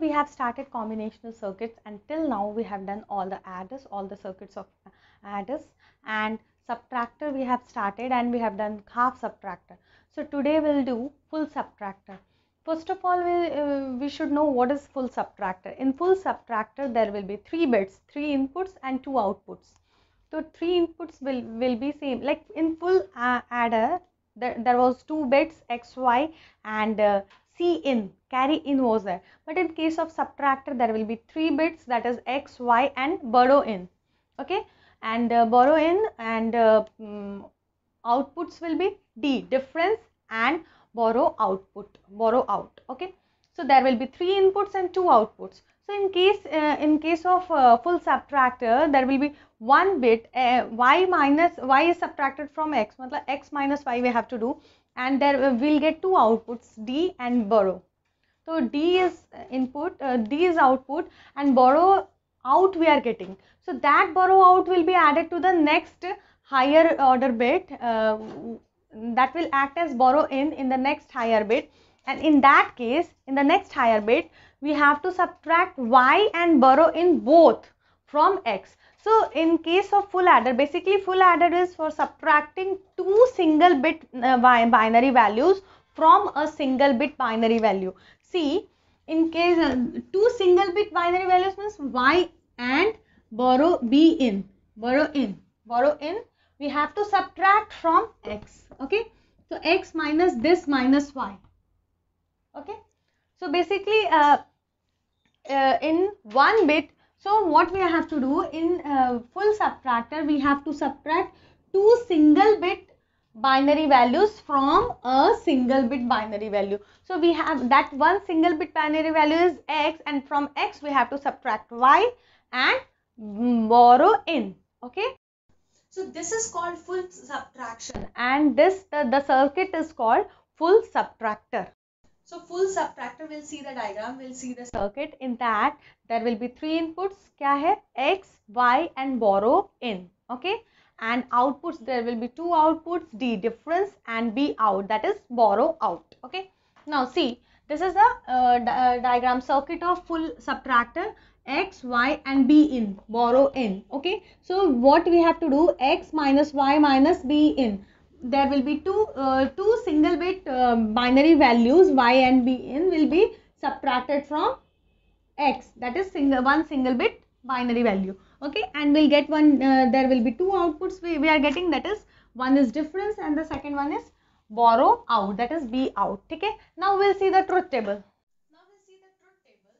we have started combinational circuits and till now we have done all the adders, all the circuits of adders and subtractor we have started and we have done half subtractor. So today we'll do full subtractor. First of all, we, uh, we should know what is full subtractor. In full subtractor, there will be three bits, three inputs and two outputs. So three inputs will, will be same. Like in full uh, adder, there, there was two bits x, y and uh, C in, carry in was there. But in case of subtractor, there will be three bits that is X, Y and borrow in. Okay. And uh, borrow in and uh, um, outputs will be D, difference and borrow output, borrow out. Okay. So there will be three inputs and two outputs. So in case uh, in case of uh, full subtractor, there will be one bit uh, y minus y is subtracted from x. Matlab x minus y we have to do and there uh, we'll get two outputs D and borrow. So D is input, uh, D is output and borrow out we are getting. So that borrow out will be added to the next higher order bit uh, that will act as borrow in in the next higher bit and in that case in the next higher bit we have to subtract y and borrow in both from x. So in case of full adder, basically full adder is for subtracting two single bit uh, binary values from a single bit binary value. See, in case uh, two single bit binary values means y and borrow b in, borrow in, borrow in, we have to subtract from x, okay. So x minus this minus y, okay. So basically uh, uh in one bit so what we have to do in uh, full subtractor, we have to subtract two single bit binary values from a single bit binary value. So we have that one single bit binary value is x and from x we have to subtract y and borrow in. Okay. So this is called full subtraction and this the, the circuit is called full subtractor. So full subtractor will see the diagram, will see the circuit. In that, there will be three inputs. क्या है? X, Y, and borrow in. Okay. And outputs, there will be two outputs, D difference and B out. That is borrow out. Okay. Now see, this is the uh, di uh, diagram circuit of full subtractor x y and b in borrow in okay so what we have to do x minus y minus b in there will be two uh, two single bit uh, binary values y and b in will be subtracted from x that is single one single bit binary value okay and we'll get one uh, there will be two outputs we, we are getting that is one is difference and the second one is borrow out that is b out okay now we'll see the truth table now we'll see the truth table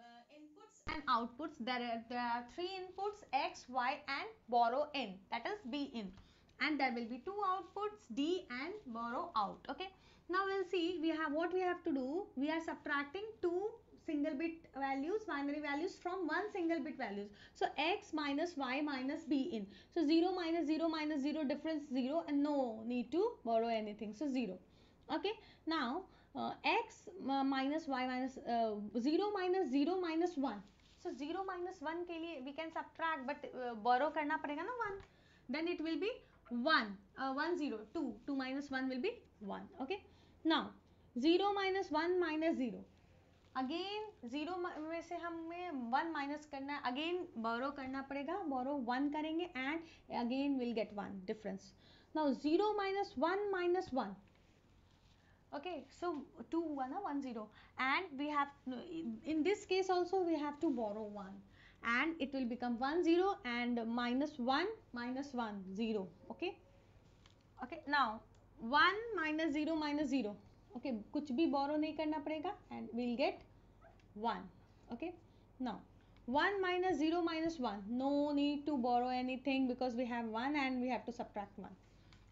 uh, inputs and outputs there are, there are three inputs x y and borrow in that is b in and there will be two outputs D and borrow out. Okay. Now we'll see we have what we have to do. We are subtracting two single bit values, binary values from one single bit values. So x minus y minus b in. So 0 minus 0 minus 0 difference 0 and no need to borrow anything. So 0. Okay. Now uh, x uh, minus y minus uh, 0 minus 0 minus 1. So 0 minus 1 के we can subtract but uh, borrow करना पड़ेगा ना 1. Then it will be 1 uh, 1 0 2 2 minus 1 will be 1 okay now 0 minus 1 minus 0 Again, zero. में से हमें one minus करना है borrow borrow करना पड़ेगा Borrow one करेंगे and again we'll get one difference. Now zero minus one minus one. okay so 2 1 1 0 and we have in this case also we have to borrow 1 and it will become 1 0 and minus 1 minus 1 0 okay okay now 1 minus 0 minus 0 okay kuch भी borrow नहीं and we'll get 1 okay now 1 minus 0 minus 1 no need to borrow anything because we have 1 and we have to subtract 1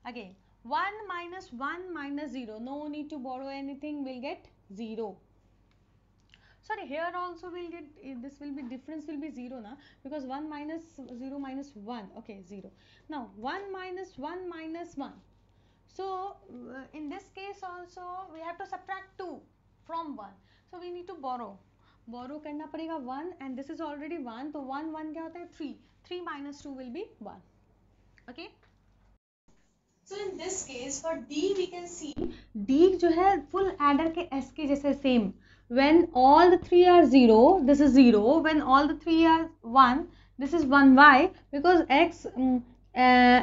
again 1 minus 1 minus 0 no need to borrow anything we'll get 0 sorry here also will get this will be difference will be 0 now because 1 minus 0 minus 1 okay 0 now 1 minus 1 minus 1 so in this case also we have to subtract 2 from 1 so we need to borrow borrow करना पड़ेगा one and this is already one तो one one क्या होता है three three minus two will be one okay so in this case for D we can see D जो है full adder के S के जैसे same when all the three are 0 this is 0 when all the three are 1 this is 1 y because x um, uh,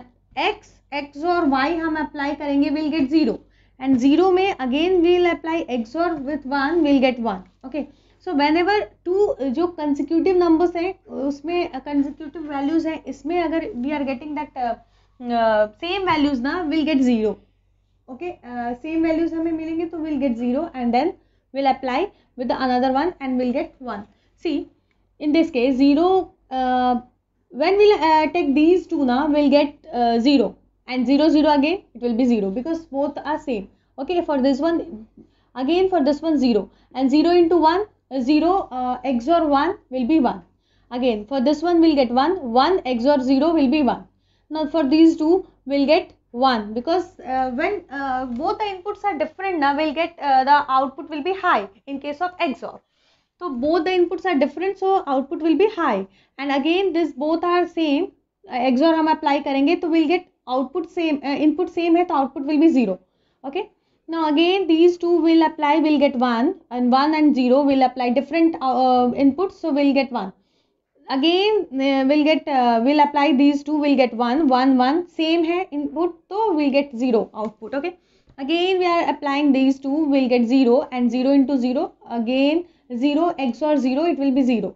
x x or y हम apply करेंगे will get zero and zero में again will apply X or with one will get one okay so whenever two जो consecutive numbers हैं उसमें consecutive uh, values हैं इसमें अगर we are getting that same values ना will get zero okay same values हमें मिलेंगे तो will get zero and then will apply with the another one and we'll get 1. See, in this case 0, uh, when we'll uh, take these two now, we'll get uh, 0 and 0, 0 again, it will be 0 because both are same. Okay, for this one, again for this one 0 and 0 into 1, 0 uh, XOR 1 will be 1. Again, for this one we'll get 1, 1 XOR 0 will be 1. Now for these two, we'll get 1 because uh, when uh, both the inputs are different now we'll get uh, the output will be high in case of XOR so both the inputs are different so output will be high and again this both are same uh, XOR We'll apply करेंगे तो we'll get output same uh, input same है output will be 0 okay now again these two will apply we'll get 1 and 1 and 0 will apply different uh, inputs so we'll get 1 again will get will apply these two will get one one one same है input तो will get zero output okay again we are applying these two will get zero and zero into zero again zero X or zero it will be zero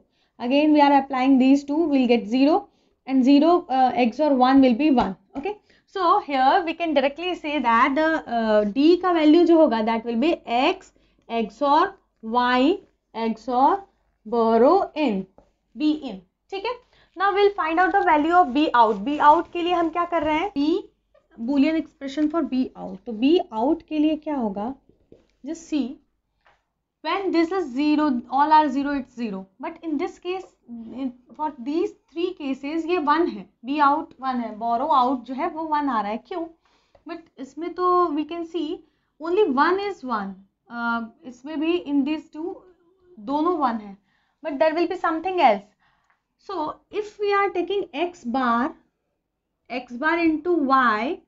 again we are applying these two will get zero and zero X or one will be one okay so here we can directly से that D का value जो होगा that will be X X or Y X or borrow in B in ठीक है ना will find out the value of B out B out के लिए हम क्या कर रहे हैं B Boolean expression for B out तो बी आउट के लिए क्या होगा जिस see when this is zero all are zero it's zero but in this case for these three cases ये वन है बी आउट वन है बोरो आउट जो है वो वन आ रहा है क्यों बट इसमें तो we can see only one is one इसमें भी इन दिस टू दोनों वन है but there will be something else. So if we are taking x bar, x bar into y,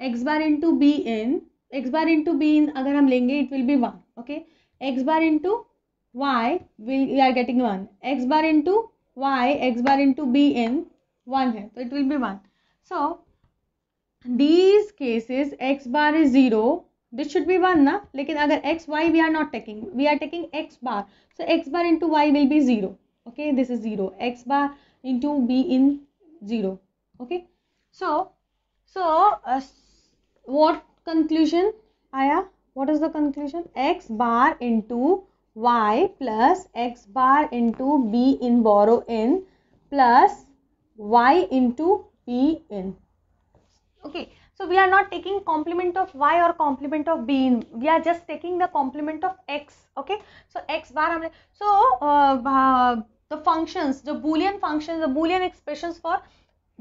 x bar into b in, x bar into b in अगर हम लेंगे it will be 1. Okay. x bar into y we are getting 1. x bar into y, x bar into b in 1 है. So it will be 1. So these cases x bar is 0 this should be 1 na lekin agar x y we are not taking we are taking x bar so x bar into y will be 0 okay this is 0 x bar into b in 0 okay so so uh, what conclusion aya what is the conclusion x bar into y plus x bar into b in borrow in plus y into b in okay so we are not taking complement of y or complement of b. In. We are just taking the complement of x. Okay. So x bar. So uh, uh, the functions, the boolean functions, the boolean expressions for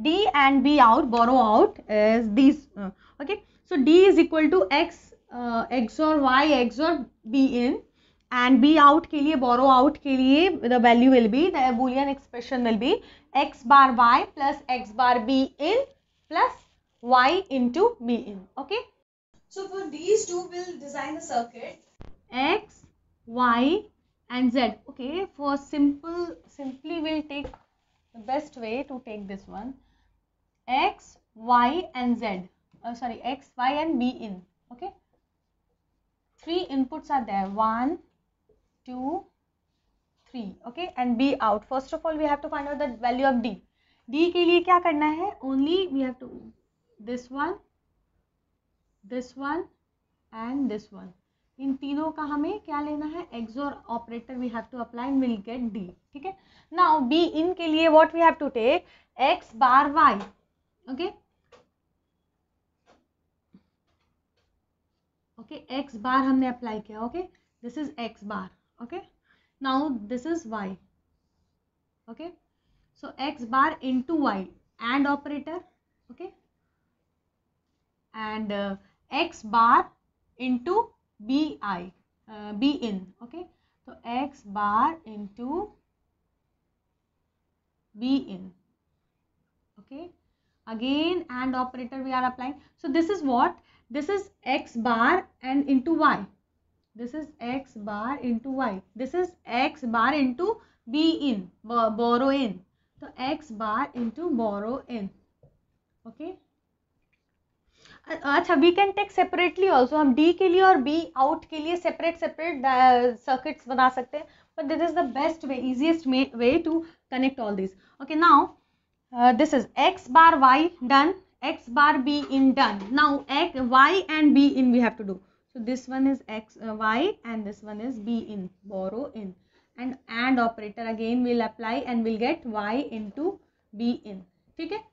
d and b out, borrow out is these. Uh, okay. So d is equal to x uh, or y, x or b in and b out के लिए borrow out के लिए the value will be the boolean expression will be x bar y plus x bar b in plus y into b in. Okay. So for these two, we'll design the circuit. X, y and z. Okay. For simple, simply we'll take the best way to take this one. X, y and z. Uh, sorry, x, y and b in. Okay. Three inputs are there. One, two, three. Okay. And b out. First of all, we have to find out the value of d. d के लिए क्या करना है? Only we have to this one this one and this one इन तीनों का हमें क्या लेना है XOR operator we have to apply and will get D ठीक है नाउ बी इन के लिए what we have to take X bar Y okay okay X bar हमने अप्लाई किया okay this is X bar okay now this is Y okay so X bar into Y and operator okay and uh, x bar into bi uh, b in okay so x bar into b in okay again and operator we are applying so this is what this is x bar and into y this is x bar into y this is x bar into b in borrow in so x bar into borrow in okay अच्छा we can take separately also हम D के लिए और B out के लिए separate separate circuits बना सकते हैं but this is the best way easiest way to connect all this okay now this is X bar Y done X bar B in done now X Y and B in we have to do so this one is X Y and this one is B in borrow in and and operator again will apply and will get Y into B in ठीक है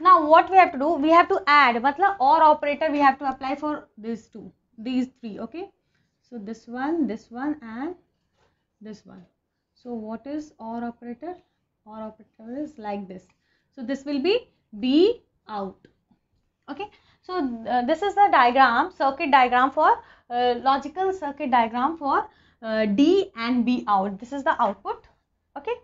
now what we have to do we have to add matlab or operator we have to apply for these two these three okay so this one this one and this one so what is or operator or operator is like this so this will be b out okay so uh, this is the diagram circuit diagram for uh, logical circuit diagram for uh, d and b out this is the output okay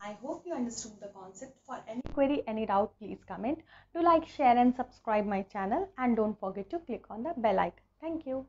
I hope you understood the concept. For any query, any doubt, please comment. Do like, share and subscribe my channel and don't forget to click on the bell icon. Thank you.